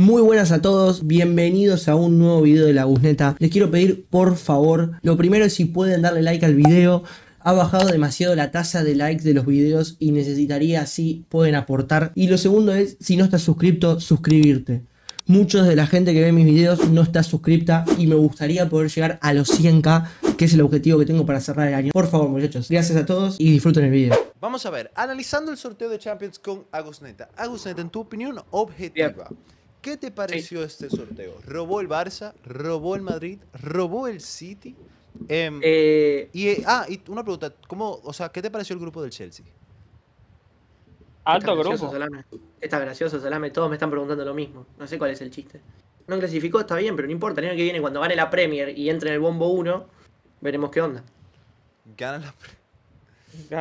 Muy buenas a todos, bienvenidos a un nuevo video de la Agusneta. Les quiero pedir por favor, lo primero es si pueden darle like al video. Ha bajado demasiado la tasa de likes de los videos y necesitaría si pueden aportar. Y lo segundo es, si no estás suscripto, suscribirte. Muchos de la gente que ve mis videos no está suscripta y me gustaría poder llegar a los 100k, que es el objetivo que tengo para cerrar el año. Por favor, muchachos, gracias a todos y disfruten el video. Vamos a ver, analizando el sorteo de Champions con Agusneta. Agusneta, en tu opinión objetiva. ¿Qué te pareció este sorteo? ¿Robó el Barça? ¿Robó el Madrid? ¿Robó el City? Em, eh, y, ah, y una pregunta, ¿cómo, o sea, ¿qué te pareció el grupo del Chelsea? Alto está grupo. Está gracioso, Salame. Todos me están preguntando lo mismo. No sé cuál es el chiste. No clasificó, está bien, pero no importa. El año que viene, cuando gane la Premier y entre en el bombo 1, veremos qué onda. Gana la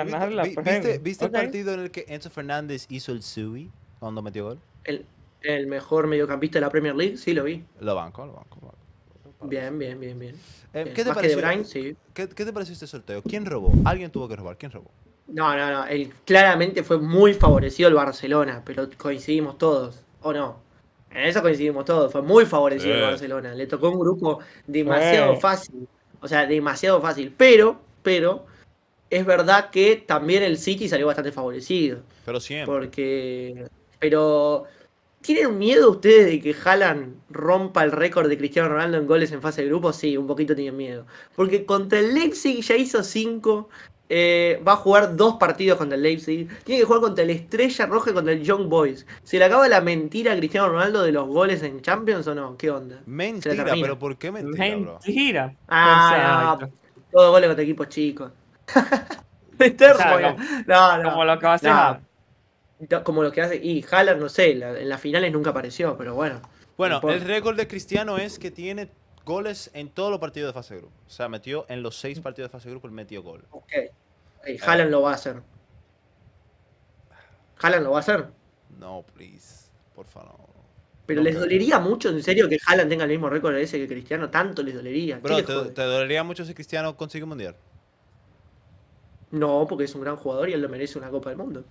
Ganar la Premier. ¿Viste, el partido en el que Enzo Fernández hizo el Sui cuando metió gol? El, el mejor mediocampista de la Premier League, sí lo vi. Lo banco, lo banco. Bien, bien, bien, bien. ¿qué, te pareció, este sorteo? ¿Quién robó? Alguien tuvo que robar. ¿Quién robó? No, no, no. El, claramente fue muy favorecido el Barcelona, pero coincidimos todos. ¿O no? En eso coincidimos todos. Fue muy favorecido el eh. Barcelona. Le tocó un grupo demasiado eh. fácil. O sea, demasiado fácil. Pero, pero, es verdad que también el City salió bastante favorecido. Pero siempre. Porque. Pero ¿Tienen miedo ustedes de que Haaland rompa el récord de Cristiano Ronaldo en goles en fase de grupo? Sí, un poquito tienen miedo. Porque contra el Leipzig ya hizo 5. Eh, va a jugar dos partidos contra el Leipzig. Tiene que jugar contra el Estrella Roja y contra el Young Boys. ¿Se le acaba la mentira a Cristiano Ronaldo de los goles en Champions o no? ¿Qué onda? Mentira, pero ¿por qué mentira? Bro? Mentira. Ah, todo goles contra equipos chicos. no, no, no, Como lo acabas de hacer como lo que hace. Y Haller, no sé, en las finales nunca apareció, pero bueno. Bueno, el récord de Cristiano es que tiene goles en todos los partidos de fase de grupo. O sea, metió en los seis partidos de fase de grupo, el metió gol. Ok. Y Haaland lo va a hacer. ¿Haaland lo va a hacer? No, please. Por favor. Pero les dolería mucho, en serio, que Haaland tenga el mismo récord ese que Cristiano. Tanto les dolería. Bro, te, dolería mucho si Cristiano consigue un mundial? No, porque es un gran jugador y él lo merece una Copa del Mundo.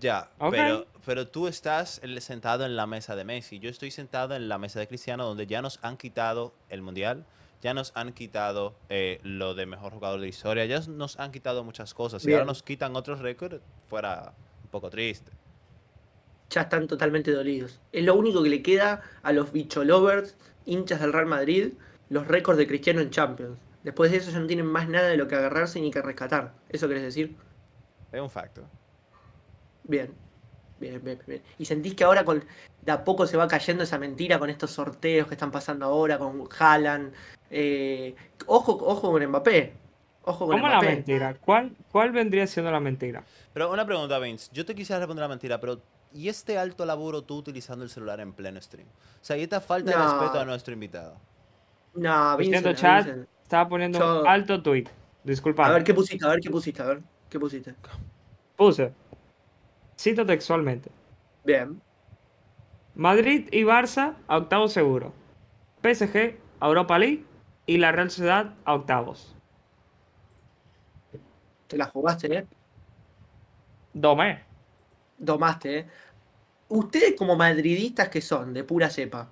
Ya, pero, pero tú estás sentado en la mesa de Messi. Yo estoy sentado en la mesa de Cristiano, donde ya nos han quitado el Mundial, ya nos han quitado eh, lo de mejor jugador de historia, ya nos han quitado muchas cosas. Si ahora nos quitan otros récords, fuera un poco triste. Ya están totalmente dolidos. Es lo único que le queda a los bicholovers, hinchas del Real Madrid, los récords de Cristiano en Champions. Después de eso ya no tienen más nada de lo que agarrarse ni que rescatar. ¿Eso querés decir? Es un facto. Bien. Bien, bien, bien. ¿Y sentís que ahora con, de a poco se va cayendo esa mentira con estos sorteos que están pasando ahora, con Haaland? Eh, ojo, ojo con Mbappé. Ojo con ¿Cómo la mentira? ¿Cuál, ¿Cuál vendría siendo la mentira? Pero una pregunta, Vince. Yo te quisiera responder la mentira, pero ¿y este alto laburo tú utilizando el celular en pleno stream? O sea, y esta falta de respeto a nuestro invitado. No, Vince estaba poniendo alto tweet. Disculpa. A ver qué pusiste, a ver qué pusiste, a ver qué pusiste. Puse. Cito textualmente. Bien. Madrid y Barça a octavos seguro. PSG a Europa League y la Real Sociedad a octavos. Te la jugaste, ¿eh? Domé. Domaste, ¿eh? Ustedes como madridistas que son, de pura cepa,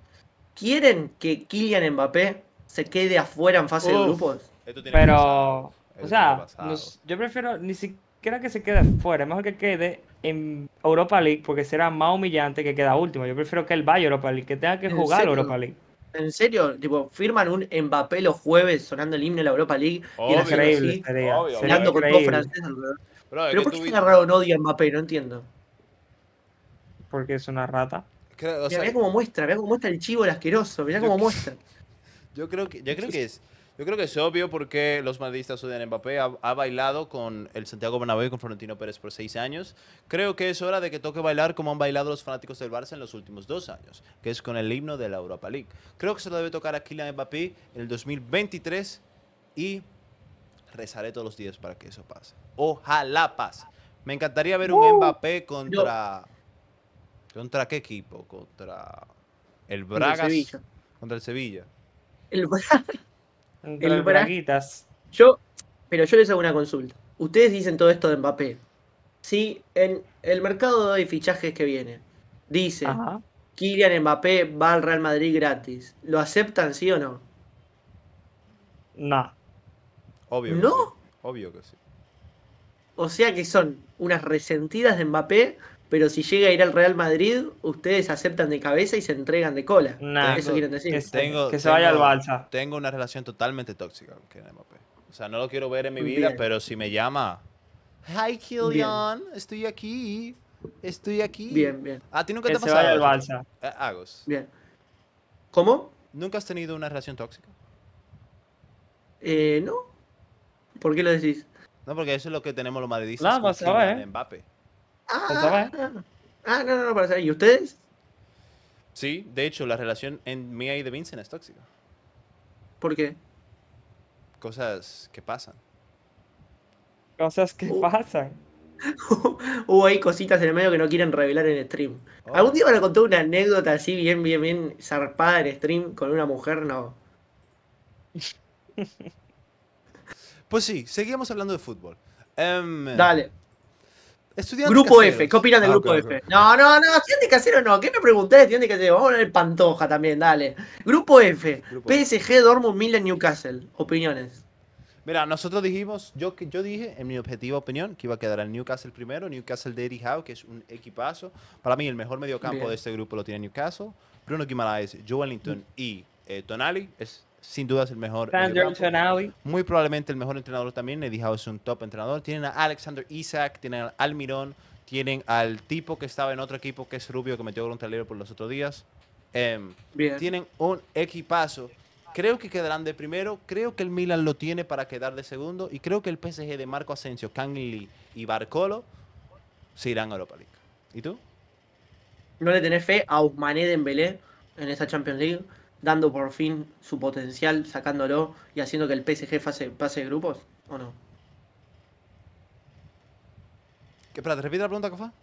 ¿quieren que Kylian Mbappé se quede afuera en fase de grupos? Pero, o sea, yo prefiero ni siquiera que se quede afuera, mejor que quede en Europa League porque será más humillante que queda último. Yo prefiero que el vaya Europa League, que tenga que jugar Europa League. ¿En serio? Tipo, firman un Mbappé los jueves sonando el himno de la Europa League y increíble, con Pero ¿por qué raro agarraron un odio a Mbappé? No entiendo. Porque es una rata. Creo, cómo muestra, cómo muestra el chivo el asqueroso, mira cómo muestra. Yo creo que, yo creo que es. Yo creo que es obvio porque los madridistas odian a Mbappé. Ha, bailado con el Santiago Bernabéu y con Florentino Pérez por seis años. Creo que es hora de que toque bailar como han bailado los fanáticos del Barça en los últimos dos años, que es con el himno de la Europa League. Creo que se lo debe tocar a Kylian Mbappé en el 2023 y rezaré todos los días para que eso pase. Ojalá pase. Me encantaría ver un uh. Mbappé contra... ¿Contra qué equipo? Contra el Bragas. Contra el Sevilla. el Sevilla. Yo, pero yo les hago una consulta. Ustedes dicen todo esto de Mbappé. Si en el mercado de fichajes que viene dice Kylian Mbappé va al Real Madrid gratis, ¿lo aceptan sí o no? No. Obvio. ¿No? Obvio que sí. O sea que son unas resentidas de Mbappé pero si llega a ir al Real Madrid, ustedes aceptan de cabeza y se entregan de cola. eso quieren decir. Que, se vaya al Balsa. Tengo una relación totalmente tóxica con Mbappé. O sea, no lo quiero ver en mi vida, pero si me llama. Hi, Kylian, estoy aquí. Estoy aquí. Bien, bien. ¿A ti nunca te ha pasado? al balsa. Eh, Agus. Bien. ¿Cómo? ¿Nunca has tenido una relación tóxica? Eh, no. ¿Por qué lo decís? No, porque eso es lo que tenemos los madridistas. No, pasaba, eh. Mbappé. Pues, ah, ah, no, no, no, para saber. ¿Y ustedes? Sí, de hecho, la relación en mía y de Vincent es tóxica. ¿Por qué? Cosas que pasan. Cosas que uh. pasan. Hubo uh, ahí cositas en el medio que no quieren revelar en stream. Oh. Algún día me a contar una anécdota así bien, bien, bien zarpada en stream con una mujer, no. Pues sí, seguimos hablando de fútbol. Em, Dale. Estudiante grupo F, ¿qué opinan del ah, grupo F? No, No, no, no, estudiante casero no. ¿Qué me pregunté? Estudiante casero. Vamos a poner Pantoja también, dale. Grupo F, PSG, F. Dortmund, Milan, Newcastle. Opiniones. Mira, nosotros dijimos, yo, yo dije, en mi objetivo, opinión, que iba a quedar el Newcastle primero, Newcastle de Eddie Howe, que es un equipazo. Para mí, el mejor mediocampo de este grupo lo tiene Newcastle. Bruno Guimaraes, Joe Wellington mm. y Donali eh, Tonali es sin duda es el mejor. Eh, muy probablemente el mejor entrenador también. he Howe es un top entrenador. Tienen a Alexander Isaac, tienen a Almirón, tienen al tipo que estaba en otro equipo que es Rubio, que metió un el por los otros días. Em, tienen un equipazo. Creo que quedarán de primero. Creo que el Milan lo tiene para quedar de segundo. Y creo que el PSG de Marco Asensio, Lee y Barcolo se irán a Europa League. ¿Y tú? No le tenés fe a Ousmane Dembélé en esta Champions League dando por fin su potencial, sacándolo y haciendo que el PSG pase, pase de grupos, ¿o no? ¿Qué, espera, ¿te repite la pregunta, Cofa?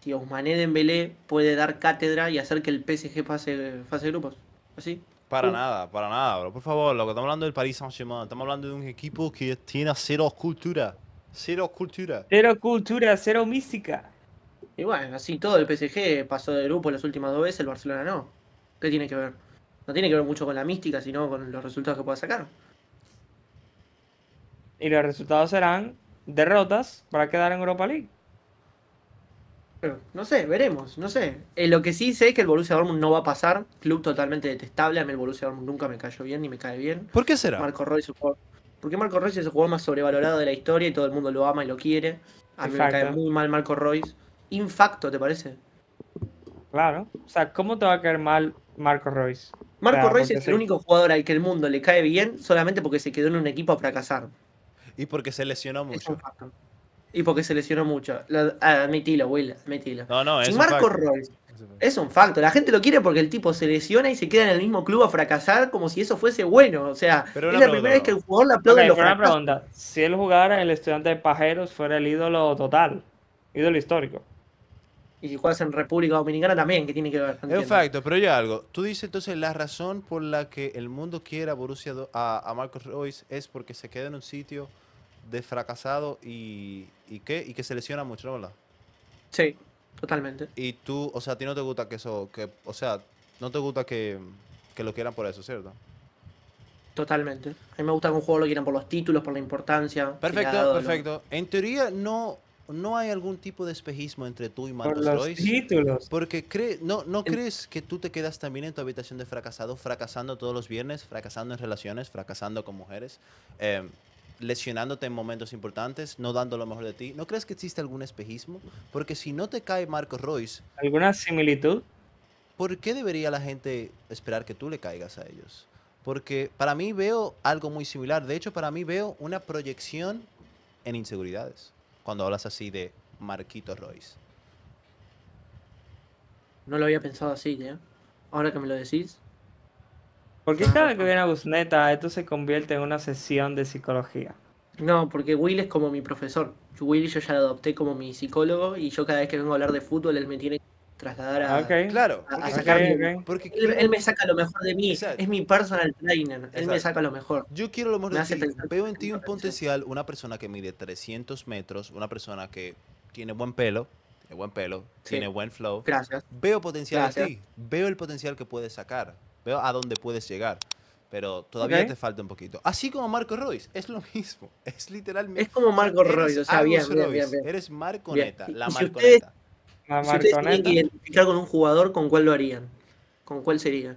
Si Ousmane Dembélé puede dar cátedra y hacer que el PSG pase, pase grupos, ¿así? Para uh. nada, para nada, bro. Por favor, lo que estamos hablando del Paris Saint-Germain, estamos hablando de un equipo que tiene cero cultura. Cero cultura. Cero cultura, cero mística. Y bueno, así todo el PSG pasó de grupo las últimas dos veces, el Barcelona no. ¿Qué tiene que ver? No tiene que ver mucho con la mística, sino con los resultados que pueda sacar. Y los resultados serán derrotas para quedar en Europa League. no sé, veremos, no sé. Eh, lo que sí sé es que el Borussia Dortmund no va a pasar. Club totalmente detestable. A mí el Borussia Dortmund nunca me cayó bien ni me cae bien. ¿Por qué será? Marco Porque Marco Royce es el jugador más sobrevalorado de la historia y todo el mundo lo ama y lo quiere. A mí me cae muy mal Marco Royce. Infacto, ¿te parece? Claro. O sea, ¿cómo te va a caer mal Marco Royce? Marco Royce es el único jugador al que el mundo le cae bien solamente porque se quedó en un equipo a fracasar. Y porque se lesionó mucho. Y porque se lesionó mucho. admitilo, Will, admitilo. No, no, es Marco Royce es un facto. La gente lo quiere porque el tipo se lesiona y se queda en el mismo club a fracasar como si eso fuese bueno. O sea, es la primera vez que el jugador le aplaude okay, los una Si él jugara en el estudiante de Pajeros, fuera el ídolo total, ídolo histórico y juegas en República Dominicana también, que tiene que ver. No Exacto, pero hay algo. Tú dices entonces la razón por la que el mundo quiere a a, Marcos Royce es porque se queda en un sitio de fracasado y, y, y que se lesiona mucho, ¿no? ¿verdad? Sí, totalmente. Y tú, o sea, a ti no te gusta que eso, que, o sea, no te gusta que, lo quieran por eso, ¿cierto? Totalmente. A mí me gusta que un juego lo quieran por los títulos, por la importancia. Perfecto, perfecto. En teoría no no hay algún tipo de espejismo entre tú y Marcos Royce. Títulos. Porque no, crees que tú te quedas también en tu habitación de fracasado, fracasando todos los viernes, fracasando en relaciones, fracasando con mujeres, em, lesionándote en momentos importantes, no dando lo mejor de ti. ¿No crees que existe algún espejismo? Porque si no te cae Marcos Royce. ¿Alguna similitud? ¿Por qué debería la gente esperar que tú le caigas a ellos? Porque para mí veo algo muy similar. De hecho, para mí veo una proyección en inseguridades cuando hablas así de Marquito Royce? No lo había pensado así, ¿eh? Ahora que me lo decís. Porque cada que viene Busneta esto se convierte en una sesión de psicología. No, porque Will es como mi profesor. Will yo ya lo adopté como mi psicólogo y yo cada vez que vengo a hablar de fútbol él me tiene trasladar a. Ah, claro, porque, ah, él, me saca lo mejor de mí. Es mi personal trainer. Él me saca lo mejor. Yo quiero lo mejor de ti. Veo en ti un potencial, una persona que mide 300 metros, una persona que tiene buen pelo, tiene buen pelo, tiene buen flow. Gracias. Veo potencial en ti. Veo el potencial que puedes sacar. Veo a dónde puedes llegar pero todavía te falta un poquito. Así como Marco Royce, es lo mismo. Es literalmente. Es como Marco Royce, o sea, bien, bien, bien, Eres Neta. la si que identificar con un jugador, ¿con cuál lo harían? ¿Con cuál sería?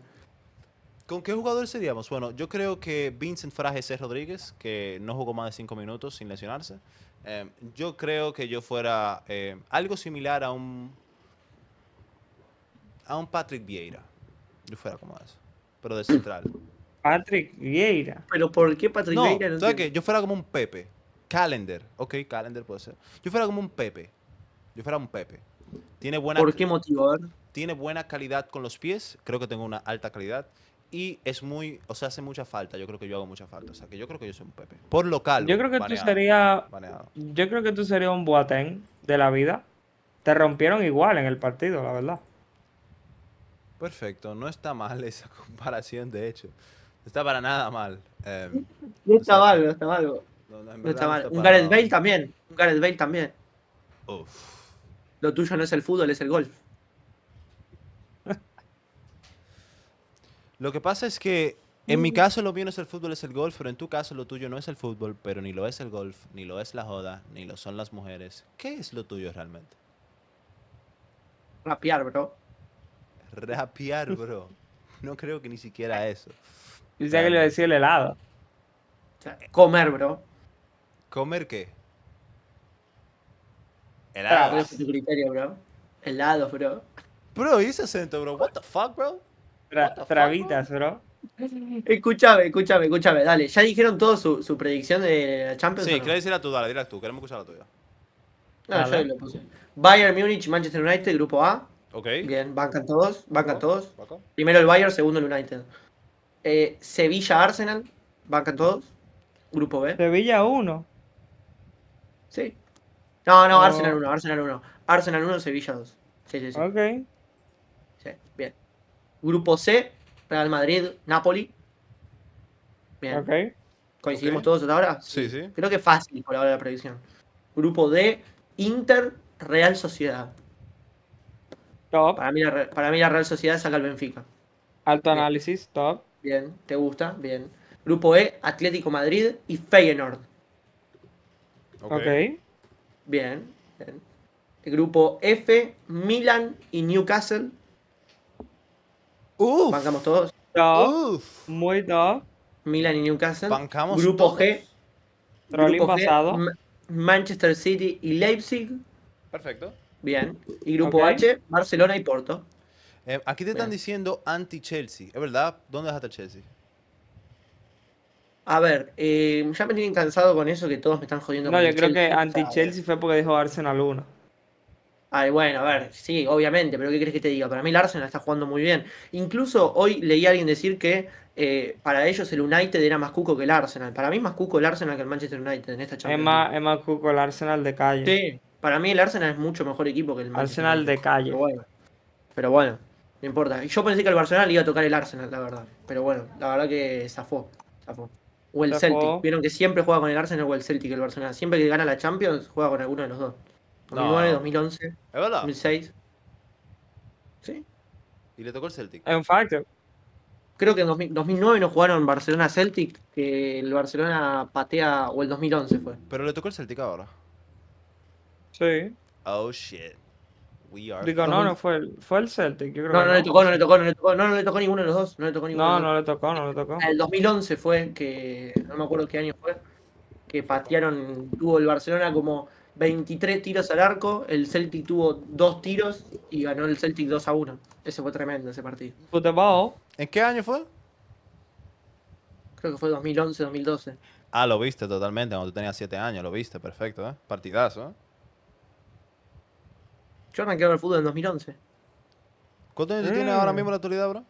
¿Con qué jugador seríamos? Bueno, yo creo que Vincent fuera Rodríguez, que no jugó más de cinco minutos sin lesionarse. Em, yo creo que yo fuera em, algo similar a un a un Patrick Vieira. Yo fuera como eso, pero de central. Patrick Vieira. ¿Pero por qué Patrick Vieira? No Yo fuera como un Pepe. Calendar. Ok, Calendar puede ser. Yo fuera como un Pepe. Yo fuera un Pepe. Tiene buena, Tiene buena calidad con los pies, creo que tengo una alta calidad. Y es muy, o sea, hace mucha falta. Yo creo que yo hago mucha falta. O sea, que yo creo que yo soy un Pepe. Por local. Yo creo que tú serías. Yo creo que tú serías un Boateng de la vida. Te rompieron igual en el partido, la verdad. Perfecto, no está mal esa comparación, de hecho. No está para nada mal. Em, no, está mal no está mal, un Gareth Bale también. Un Gareth Bale también. Uf. Lo tuyo no es el fútbol, es el golf. Lo que pasa es que en mi caso lo mío no es el fútbol, es el golf, pero en tu caso lo tuyo no es el fútbol, pero ni lo es el golf, ni lo es la joda, ni lo son las mujeres. ¿Qué es lo tuyo realmente? rapiar, bro. rapiar, bro. No creo que ni siquiera eso. Yo sé que le decía el helado. O sea, comer, bro. ¿Comer qué? Helados. Ah, criterio, bro. bro. Bro, ¿y ese acento, bro? What the fuck, bro? Travitas, trabitas, bro. Escúchame, escúchame, escúchame, dale. ¿Ya dijeron todo su, su predicción de la Champions? Sí, no? decir a tu, dale, dirás tú, queremos escuchar la tuya. No, yo lo puse. Bayern Munich, Manchester United, grupo A. Ok. Bien, bancan todos, bancan todos. Primero el Bayern, segundo el United. Eh, Sevilla Arsenal, bancan todos. Grupo B. Sevilla 1. Sí. No, no, Arsenal 1, Arsenal 1. Arsenal 1, Sevilla 2. Sí, sí, sí. Ok. Sí, bien. Grupo C, Real Madrid, Napoli. Bien. Ok. ¿Coincidimos todos hasta ahora? Sí, sí. Creo que fácil por de la predicción. Grupo D, Inter, Real Sociedad. Top. Para mí, la, Real Sociedad saca al Benfica. Alto análisis, top. Bien, ¿te gusta? Bien. Grupo E, Atlético Madrid y Feyenoord. Ok. okay. Bien, El grupo F, Milan y Newcastle. Bancamos todos. Muy bien. Milan y Newcastle. Bancamos grupo G. grupo G, Manchester City y Leipzig. Perfecto. Bien. Y grupo H, Barcelona y Porto. Eh, aquí te están diciendo anti-Chelsea. ¿Es verdad? ¿Dónde hasta Chelsea? A ver, eh, ya me tienen cansado con eso que todos me están jodiendo. No, yo creo que anti-Chelsea fue porque dijo Arsenal 1. Ay, bueno, a ver, sí, obviamente, pero ¿qué crees que te diga? Para mí el Arsenal está jugando muy bien. Incluso hoy leí a alguien decir que eh, para ellos el United era más cuco que el Arsenal. Para mí más cuco el Arsenal que el Manchester United en esta Champions. Es más, cuco el Arsenal de calle. Sí, para mí el Arsenal es mucho mejor equipo que el Manchester Arsenal de calle. Pero bueno, no importa. Yo pensé que el Barcelona iba a tocar el Arsenal, la verdad. Pero bueno, la verdad que zafó, zafó. O el Celtic. Vieron que siempre juega con el Arsenal o el Celtic el Barcelona. Siempre que gana la Champions, juega con alguno de los dos. 2009, 2011, ¿Es 2006. Sí. Y le tocó el Celtic. Es un factor. Creo que en 2009 no jugaron Barcelona Celtic, que el Barcelona patea, o el 2011 fue. Pero le tocó el Celtic ahora. Sí. Oh shit no, no fue el, Celtic. no, no, le tocó, no le tocó, no le tocó. No, le tocó ninguno de los dos. No le tocó ninguno. No, no le tocó, no le tocó. El 2011 fue que, no me acuerdo qué año fue, que patearon, tuvo el Barcelona como 23 tiros al arco, el Celtic tuvo dos tiros y ganó el Celtic 2 a 1. Ese fue tremendo ese partido. ¿En qué año fue? Creo que fue 2011, 2012. Ah, lo viste totalmente, cuando tú tenías 7 años, lo viste, perfecto, ¿eh? Partidazo, ¿eh? Yo arranqué con el fútbol en 2011. ¿Cuántos años tienes ahora mm. mismo en la actualidad, bro?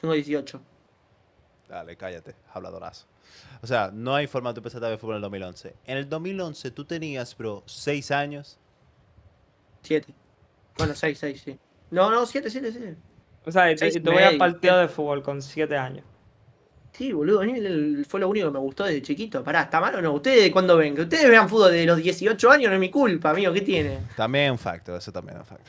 Tengo 18. Dale, cállate, habladorazo. O sea, no hay forma de empezar a ver fútbol en el 2011. En el 2011 tú tenías, bro, 6 años. 7. Bueno, 6, 6, sí. No, no, 7, 7, 7. O sea, te, voy a partido de fútbol con 7 años. Sí, boludo, a fue lo único que me gustó desde chiquito. Pará, ¿está mal o no? ¿Ustedes cuando ven? Que ustedes vean fútbol de los 18 años no es mi culpa, amigo, ¿qué tiene? También un facto, eso también es un facto.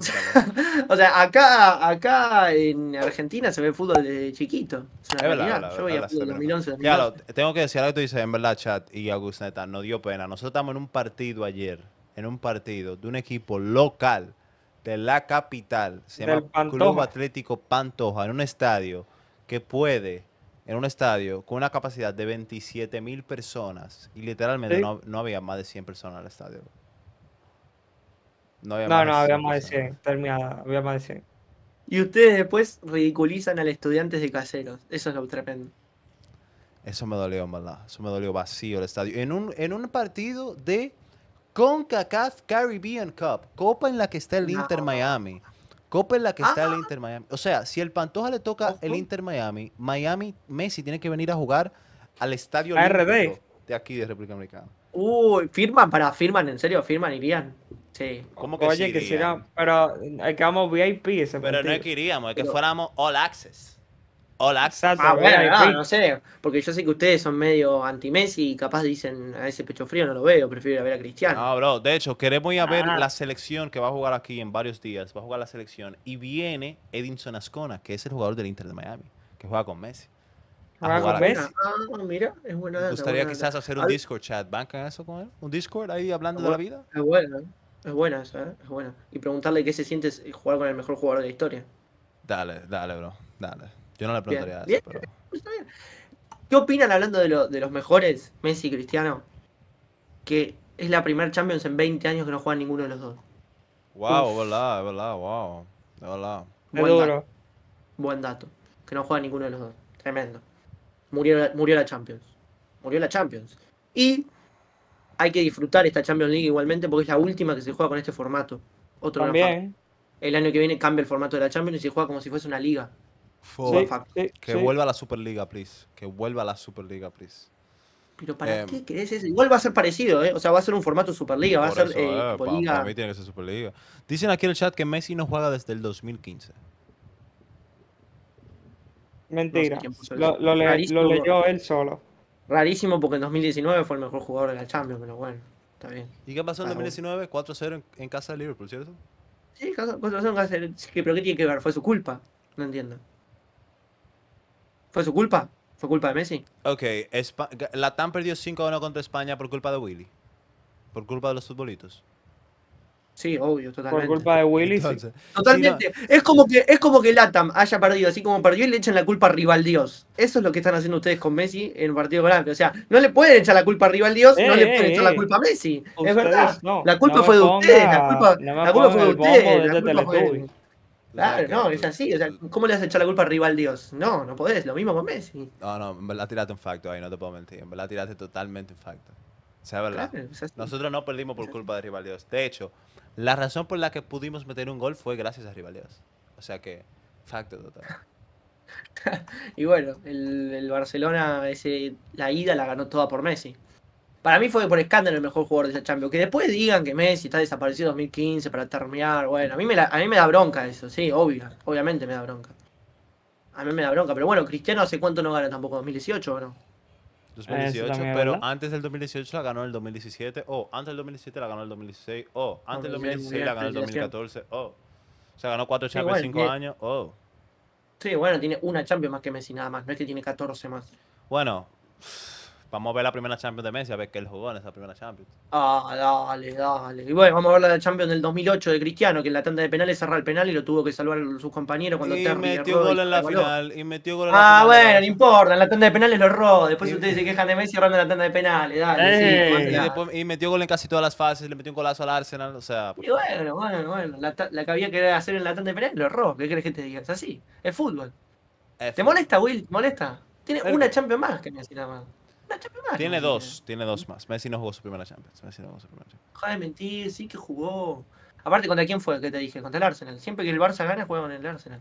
o sea, acá, acá en Argentina se ve fútbol desde chiquito. Es una realidad. Yo voy fútbol 2011, 2011. Claro, tengo que decir algo que tú dices, en verdad, Chat y Agustineta, no dio pena. Nosotros estamos en un partido ayer, en un partido de un equipo local de la capital, se llama Club Atlético Pantoja, en un estadio que puede en un estadio con una capacidad de 27 mil personas y literalmente no, había más de 100 personas en el estadio. No, no, había más de 100, terminada, había más de 100. Y ustedes después ridiculizan a los estudiantes de caseros, eso es lo tremendo. Eso me dolió, en verdad. Eso me dolió vacío el estadio. En un, en un partido de CONCACAF Caribbean Cup, copa en la que está el Inter Miami. Copa es la que está el ah. Inter Miami. O sea, si el Pantoja le toca el Inter Miami, Miami, Messi tiene que venir a jugar al estadio de aquí de República Americana. Uy, firman para, firman, en serio, firman, irían. Sí. ¿Cómo que Oye, sí que será, pero eh, vamos VIP ese Pero no es que iríamos, es que fuéramos all access. Hola. ah, bueno, no, sé. Porque yo sé que ustedes son medio anti-Messi y capaz dicen a ese pecho frío no lo veo, prefiero ir a ver a Cristiano. No, bro. De hecho, queremos ir a ver ah. la selección que va a jugar aquí en varios días. Va a jugar la selección. Y viene Edinson Ascona, que es el jugador del Inter de Miami, que juega con Messi. con Messi? Ah, mira, es buena Me gustaría quizás hacer un Discord chat. ¿Bancan eso con él? ¿Un Discord ahí hablando de la vida? Es bueno, es buena, ¿eh? es buena. Y preguntarle qué se siente jugar con el mejor jugador de la historia. Dale, dale, bro. Dale. Yo no le preguntaría ¿Qué opinan hablando de, los mejores, Messi y Cristiano? Que es la primera Champions en 20 años que no juegan ninguno de los dos. Wow, es verdad, es verdad, wow. Es verdad. Buen dato. Que no juega ninguno de los dos. Tremendo. Murió, murió la Champions. Murió la Champions. Y hay que disfrutar esta Champions League igualmente porque es la última que se juega con este formato. Otro También. El año que viene cambia el formato de la Champions y se juega como si fuese una liga que vuelva a la Superliga, please. Que vuelva a la Superliga, please. Pero ¿para eh, qué crees eso? Igual va a ser parecido, ¿eh? O sea, va a ser un formato Superliga, va a ser eso, eh, eh tiene que ser Superliga. Dicen aquí en el chat que Messi no juega desde el 2015. Mentira. lo, lo, leyó él solo. Rarísimo porque en 2019 fue el mejor jugador de la Champions, pero bueno, está bien. ¿Y qué pasó en 2019? 4-0 en, en, casa de Liverpool, ¿cierto? Sí, 4-0 en casa de Liverpool. ¿Pero qué tiene que ver? Fue su culpa. No entiendo. Fue su culpa. Fue culpa de Messi. Ok, Latam TAM perdió 5-1 contra España por culpa de Willy. Por culpa de los futbolitos. Sí, obvio, totalmente. Por culpa de Willy. sí. Totalmente. Es como que es como que Latam haya perdido, así como perdió y le echan la culpa a Rival Dios. Eso es lo que están haciendo ustedes con Messi en el partido grande. O sea, no le pueden echar la culpa a Rival Dios, no le eh, pueden echar la eh. culpa a Messi. es verdad. No, la culpa fue de ustedes. La culpa, la culpa fue de ustedes. La culpa fue de ustedes. Claro, no, es así. O sea, ¿cómo le has echado la culpa a rival Dios? No, no podés, lo mismo con Messi. No, no, en verdad tiraste un facto ahí, no te puedo mentir. En verdad tiraste totalmente un facto. O sea, verdad. Nosotros no perdimos por culpa de rival Dios. De hecho, la razón por la que pudimos meter un gol fue gracias a rival Dios. O sea que, facto total. y bueno, el, el Barcelona, ese, la ida la ganó toda por Messi. Para mí fue por escándalo el mejor jugador de esa Champions. Que después digan que Messi está desaparecido en 2015 para terminar. Bueno, a mí, me a mí me da bronca eso, sí, obvio. Obviamente me da bronca. A mí me da bronca. Pero bueno, Cristiano hace cuánto no gana tampoco, ¿2018 o no? 2018, pero antes del 2018 la ganó el 2017, o oh, antes del 2017 la ganó el 2016, o oh, antes del 2016 la ganó el 2014, oh. o sea, ganó cuatro Champions en 5 años, Oh. sí, bueno, tiene una Champions más que Messi nada más, no es que tiene 14 más. Bueno, Vamos a ver la primera Champions de Messi, a ver qué él jugó en esa primera Champions. Ah, dale, dale. Y bueno, vamos a ver la Champions del 2008 de Cristiano, que en la tanda de penales cerró el penal y lo tuvo que salvar sus compañeros cuando y Terry metió gol en la final. metió gol en la ah, final. Ah, bueno, no importa. En la tanda de penales lo erró. Después ustedes se quejan de Messi errando en la tanda de penales. Dale, eh. sí, y, metió gol en casi todas las fases. Le metió un golazo al Arsenal. O sea. Y bueno, bueno, bueno. La, la, que había que hacer en la tanda de penales lo erró. ¿Qué crees que te diga? Es así. Es fútbol. ¿Te molesta, Will? ¿Molesta? Tiene una Champions más que Messi nada más. Tiene dos, tiene dos más. Messi no jugó su primera Champions. Messi no jugó su Champions. Joder, mentir, sí que jugó. Aparte, ¿contra quién fue que te dije? Contra el Arsenal. Siempre que el Barça gana, juega con el Arsenal.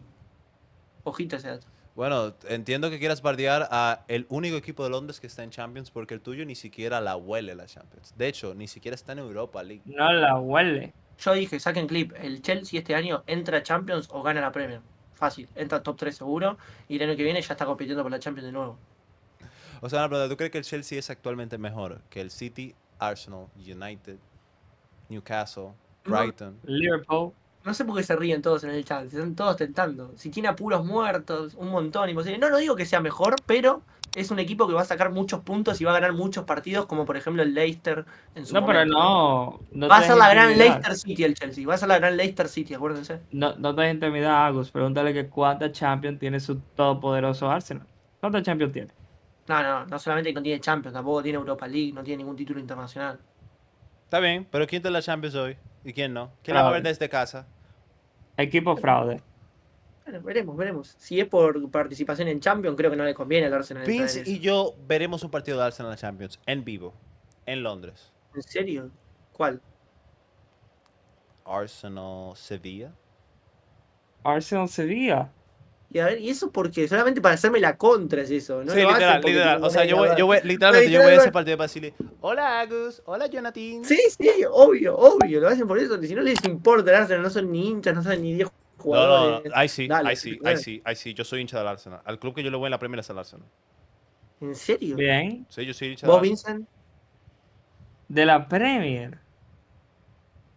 Ojito ese dato. Bueno, entiendo que quieras bardear a el único equipo de Londres que está en Champions porque el tuyo ni siquiera la huele la Champions. De hecho, ni siquiera está en Europa League. No la huele. Yo dije, saquen clip, el Chelsea este año entra a Champions o gana la Premier. Fácil, entra top 3 seguro y el año que viene ya está compitiendo por la Champions de nuevo. O sea, pero ¿tú crees que el Chelsea es actualmente mejor que el City, Arsenal, United, Newcastle, Brighton? Liverpool. No sé por qué se ríen todos en el chat, Se están todos tentando. Si tiene apuros muertos, un montón, imposible. No, no digo que sea mejor, pero es un equipo que va a sacar muchos puntos y va a ganar muchos partidos, como por ejemplo el Leicester en su No, pero no. va a ser la gran Leicester City el Chelsea, va a ser la gran Leicester City, acuérdense. No, no te intimidad, Agus, pregúntale que cuánta Champions tiene su todopoderoso Arsenal. ¿Cuántas Champions tiene? No, no, no solamente no tiene Champions, tampoco tiene Europa League, no tiene ningún título internacional. Está bien, pero ¿quién está en la Champions hoy? ¿Y quién no? ¿Quién la va a ver desde casa? Equipo fraude. Bueno, veremos, veremos. Si es por participación en Champions, creo que no le conviene al Arsenal. Vince y yo veremos un partido de Arsenal en Champions, en vivo, en Londres. ¿En serio? ¿Cuál? Arsenal Sevilla. Arsenal Sevilla. Y a ver, y eso porque solamente para hacerme la contra es eso, ¿no? Sí, literal, literal. O sea, yo voy, yo voy, literalmente yo voy a ese partido para decirle, hola Agus, hola Jonathan. Sí, sí, obvio, obvio, lo hacen por eso, si no les importa el Arsenal, no son ni hinchas, no son ni 10 jugadores. No, ahí sí, ahí sí, ahí sí, ahí sí, yo soy hincha del Arsenal. Al club que yo le voy en la Premier es el Arsenal. ¿En serio? Bien. Sí, yo soy hincha del ¿Vos, Vincent? De la Premier.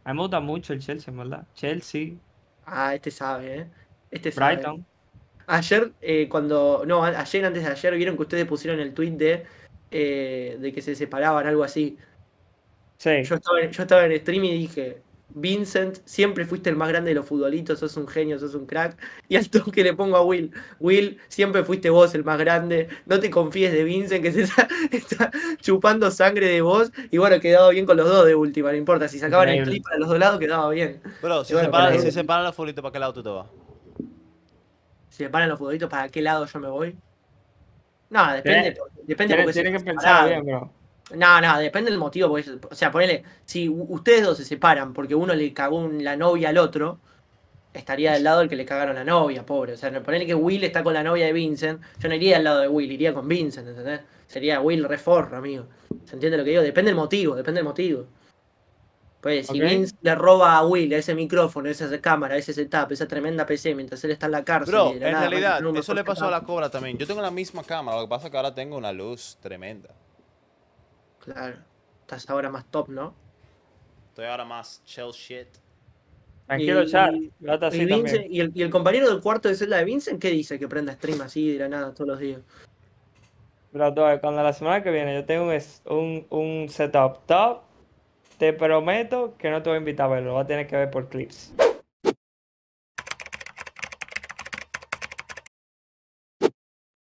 A mí me gusta mucho el Chelsea, ¿verdad? Chelsea. Ah, este sabe, ¿eh? Este Brighton. Sabe. Ayer, eh, cuando. No, ayer, antes de ayer, vieron que ustedes pusieron el tweet de, eh, de que se separaban, algo así. Yo estaba, en, yo stream y dije: Vincent, siempre fuiste el más grande de los futbolitos, sos un genio, sos un crack. Y al toque le pongo a Will: Will, siempre fuiste vos el más grande. No te confíes de Vincent, que se está, chupando sangre de vos. Y bueno, quedado bien con los dos de última, no importa. Si sacaban el clip para los dos lados, quedaba bien. Bro, si, se separan los futbolitos, ¿para qué lado tú te vas? se paran los futbolitos, ¿para qué lado yo me voy? No, depende. depende que pensar bien, No, no, depende del motivo. o sea, ponele, si ustedes dos se separan porque uno le cagó la novia al otro, estaría del lado del que le cagaron la novia, pobre. O sea, ponele que Will está con la novia de Vincent, yo no iría al lado de Will, iría con Vincent, ¿entendés? Sería Will reforro, amigo. ¿Se entiende lo que digo? Depende del motivo, depende del motivo. Pues si Vince le roba a Will ese micrófono, esa cámara, ese setup, esa tremenda PC mientras él está en la cárcel. en realidad, eso le pasó a la Cobra también. Yo tengo la misma cámara, lo que pasa es que ahora tengo una luz tremenda. Claro. Estás ahora más top, ¿no? Estoy ahora más chill shit. Tranquilo, chat. Y, el, compañero del cuarto de celda de Vincent, ¿qué dice? Que prenda stream así de la nada todos los días. Bro, cuando la semana que viene yo tengo un, un setup top te prometo que no te voy a invitar a verlo, vas a tener que ver por clips.